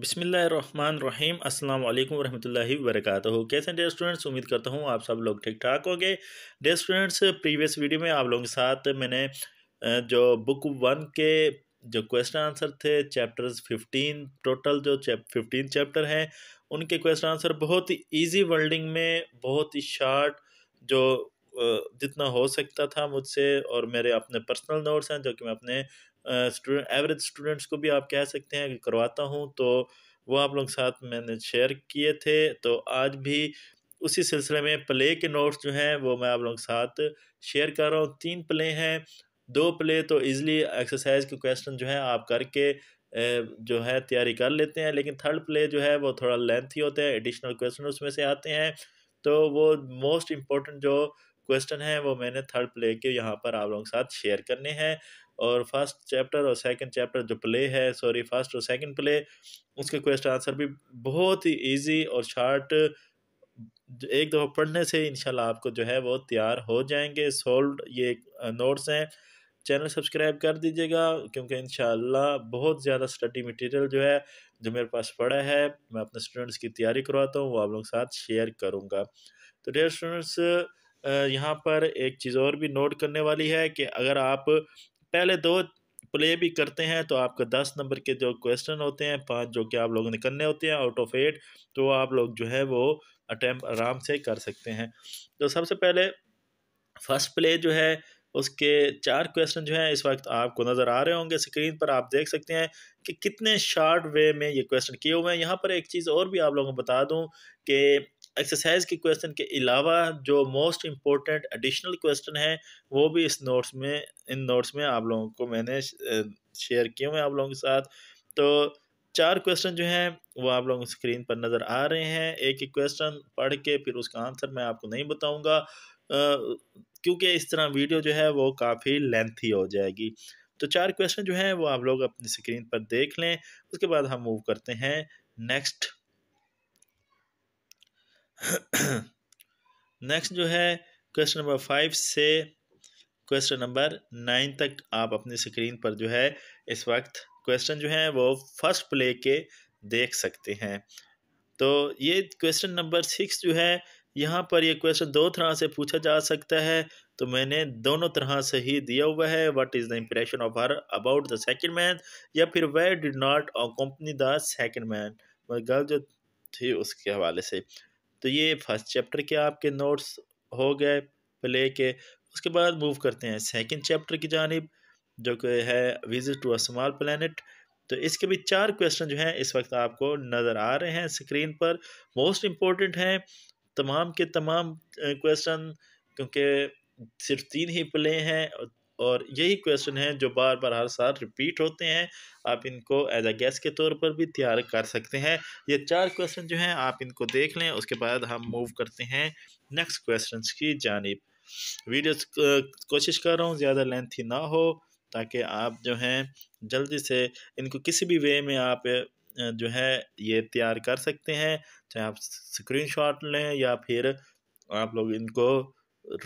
बिसमीम् अल्लाम वरहमतुल्लाहि वरकatuh कैसे डे स्टूडेंट्स उम्मीद करता हूँ आप सब लोग ठीक ठाक हो गए डे स्टूडेंट्स प्रीवियस वीडियो में आप लोगों के साथ मैंने जो बुक वन के जो क्वेश्चन आंसर थे चैप्टर्स फिफ्टीन टोटल जो चैप फिफ्टीन चैप्टर हैं उनके क्वेश्चन आंसर बहुत ही ईजी वर्ल्डिंग में बहुत ही शार्ट जो जितना हो सकता था मुझसे और मेरे अपने पर्सनल नोट्स हैं जो कि मैं अपने स्टूडेंट एवरेज स्टूडेंट्स को भी आप कह सकते हैं कि करवाता हूँ तो वो आप लोग साथ मैंने शेयर किए थे तो आज भी उसी सिलसिले में प्ले के नोट्स जो हैं वो मैं आप लोग साथ शेयर कर रहा हूँ तीन प्ले हैं दो प्ले तो ईज़िली एक्सरसाइज के क्वेश्चन जो हैं आप करके जो है तैयारी कर लेते हैं लेकिन थर्ड प्ले जो है वो थोड़ा लेंथी होता है एडिशनल क्वेश्चन उसमें से आते हैं तो वो मोस्ट इम्पोर्टेंट जो क्वेश्चन हैं वो मैंने थर्ड प्ले के यहाँ पर आप लोगों के साथ शेयर करने हैं और फर्स्ट चैप्टर और सेकंड चैप्टर जो प्ले है सॉरी फर्स्ट और सेकंड प्ले उसके क्वेश्चन आंसर भी बहुत ही ईजी और शार्ट एक दफ़ा पढ़ने से इंशाल्लाह आपको जो है वो तैयार हो जाएंगे सोल्व ये नोट्स हैं चैनल सब्सक्राइब कर दीजिएगा क्योंकि इन बहुत ज़्यादा स्टडी मटेरियल जो है जो मेरे पास पड़ा है मैं अपने स्टूडेंट्स की तैयारी करवाता हूँ वो आप लोगों के साथ शेयर करूँगा तो डेयर स्टूडेंट्स यहाँ पर एक चीज़ और भी नोट करने वाली है कि अगर आप पहले दो प्ले भी करते हैं तो आपका दस नंबर के जो क्वेश्चन होते हैं पांच जो कि आप लोगों ने करने होते हैं आउट ऑफ एट तो आप लोग जो है वो अटैम्प आराम से कर सकते हैं तो सबसे पहले फर्स्ट प्ले जो है उसके चार क्वेश्चन जो हैं इस वक्त आपको नज़र आ रहे होंगे स्क्रीन पर आप देख सकते हैं कि कितने शार्ट वे में ये क्वेश्चन किए हुए हैं यहाँ पर एक चीज़ और भी आप लोगों को बता दूँ कि एक्सरसाइज के क्वेश्चन के अलावा जो मोस्ट इम्पोर्टेंट एडिशनल क्वेश्चन है वो भी इस नोट्स में इन नोट्स में आप लोगों को मैंने शेयर किए हुए आप लोगों के साथ तो चार क्वेश्चन जो हैं वो आप लोगों को स्क्रीन पर नज़र आ रहे हैं एक एक क्वेश्चन पढ़ के फिर उसका आंसर मैं आपको नहीं बताऊँगा क्योंकि इस तरह वीडियो जो है वो काफ़ी लेंथी हो जाएगी तो चार क्वेश्चन जो हैं वो आप लोग अपनी स्क्रीन पर देख लें उसके बाद हम मूव करते हैं नेक्स्ट नेक्स्ट जो है क्वेश्चन नंबर फाइव से क्वेश्चन नंबर नाइन तक आप अपनी स्क्रीन पर जो है इस वक्त क्वेश्चन जो है वो फर्स्ट प्ले के देख सकते हैं तो ये क्वेश्चन नंबर सिक्स जो है यहाँ पर ये क्वेश्चन दो तरह से पूछा जा सकता है तो मैंने दोनों तरह से ही दिया हुआ है what is the impression of her about the second man या फिर वे did not company the second man girl जो थी उसके हवाले से तो ये फर्स्ट चैप्टर के आपके नोट्स हो गए प्ले के उसके बाद मूव करते हैं सेकंड चैप्टर की जानब जो कि है visit to a small planet तो इसके भी चार क्वेश्चन जो हैं इस वक्त आपको नज़र आ रहे हैं स्क्रीन पर मोस्ट इम्पोर्टेंट हैं तमाम के तमाम क्वेश्चन क्योंकि सिर्फ तीन ही प्ले हैं और और यही क्वेश्चन है जो बार बार हर साल रिपीट होते हैं आप इनको एज अ गैस के तौर पर भी तैयार कर सकते हैं ये चार क्वेश्चन जो हैं आप इनको देख लें उसके बाद हम मूव करते हैं नेक्स्ट क्वेश्चन की जानब वीडियो कोशिश कर रहा हूँ ज़्यादा लेंथी ना हो ताकि आप जो हैं जल्दी से इनको किसी भी वे में आप जो है ये तैयार कर सकते हैं चाहे आप शॉट लें या फिर आप लोग इनको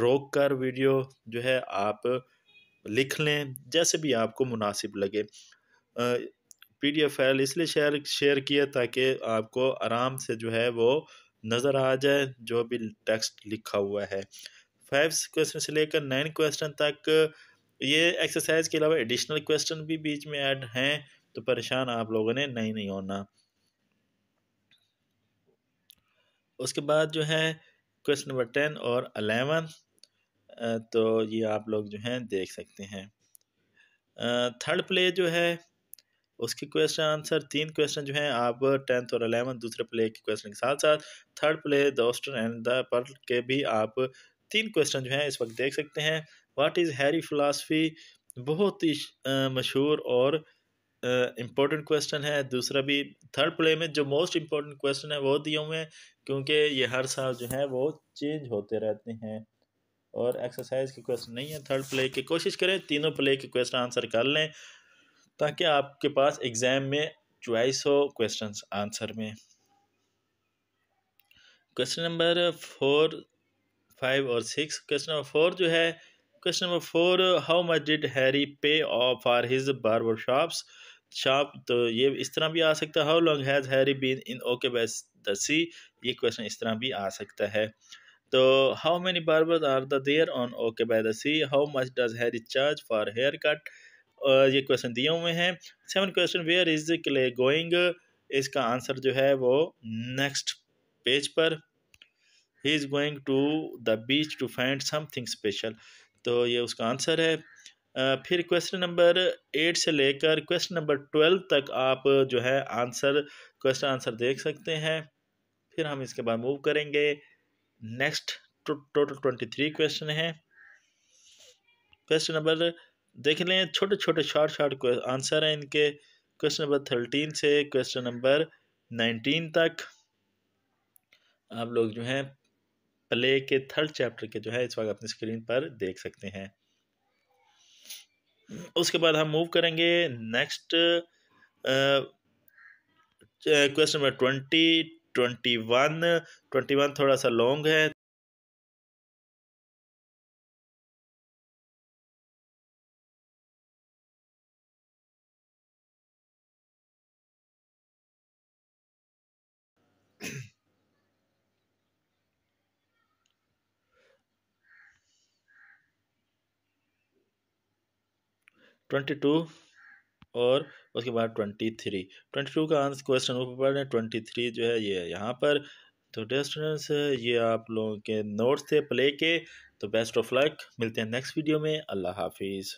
रोक कर वीडियो जो है आप लिख लें जैसे भी आपको मुनासिब लगे पीडीएफ फाइल इसलिए शेयर शेयर किया ताकि आपको आराम से जो है वो नज़र आ जाए जो भी टेक्स्ट लिखा हुआ है फाइव क्वेश्चन से लेकर नाइन क्वेश्चन तक ये एक्सरसाइज के अलावा एडिशनल क्वेश्चन भी बीच में ऐड हैं तो परेशान आप लोगों ने नहीं नहीं होना उसके बाद जो है क्वेश्चन नंबर टेन और अलेवन तो ये आप लोग जो हैं देख सकते हैं थर्ड प्ले जो है उसके क्वेश्चन आंसर तीन क्वेश्चन जो हैं आप टेंथ और अलेवंथ दूसरे प्ले के क्वेश्चन के साथ साथ third play the end the pearl के भी आप तीन क्वेश्चन जो हैं इस वक्त देख सकते हैं वाट इज़ हैरी फ़िलासफ़ी बहुत ही मशहूर और इम्पोर्टेंट क्वेश्चन है दूसरा भी थर्ड प्ले में जो मोस्ट इम्पोर्टेंट क्वेश्चन है वो दिए हुए हैं क्योंकि ये हर साल जो है वो चेंज होते रहते हैं और एक्सरसाइज के क्वेश्चन नहीं है थर्ड प्ले के कोशिश करें तीनों प्ले के क्वेश्चन आंसर कर लें ताकि आपके पास एग्ज़ाम में चॉइस हो क्वेश्चन आंसर में क्वेश्चन नंबर फोर फाइव और सिक्स क्वेश्चन नंबर फोर जो है question number four how much did Harry pay off for his bar shops shop तो ये इस तरह भी आ सकता है how long has Harry been in okay by the sea ये क्वेश्चन इस तरह भी आ सकता है तो how many many are the there on okay by the sea how much does Harry charge for haircut ये क्वेश्चन दिए हुए हैं seven question where is Clay going इसका आंसर जो है वो नेक्स्ट पेज पर ही is going to the beach to find something special तो ये उसका आंसर है फिर क्वेश्चन नंबर एट से लेकर क्वेश्चन नंबर ट्वेल्व तक आप जो है आंसर क्वेश्चन आंसर देख सकते हैं फिर हम इसके बाद मूव करेंगे next total twenty three question है क्वेश्चन नंबर देख लें छोटे छोटे शॉर्ट शॉर्ट आंसर हैं इनके क्वेश्चन नंबर थर्टीन से क्वेश्चन नंबर नाइनटीन तक आप लोग जो हैं प्ले के थर्ड चैप्टर के जो है इस वक्त अपनी स्क्रीन पर देख सकते हैं उसके बाद हम मूव करेंगे next question number twenty twenty one twenty one थोड़ा सा लॉन्ग है ट्वेंटी टू और उसके बाद ट्वेंटी थ्री ट्वेंटी टू का आंसर क्वेश्चन ऊपर पढ़ रहे ट्वेंटी थ्री जो है ये यहाँ पर तो डेस्टूडेंट्स ये आप लोगों के नोट्स थे प्ले के तो बेस्ट ऑफ लक मिलते हैं नेक्स्ट वीडियो में अल्लाह हाफिज़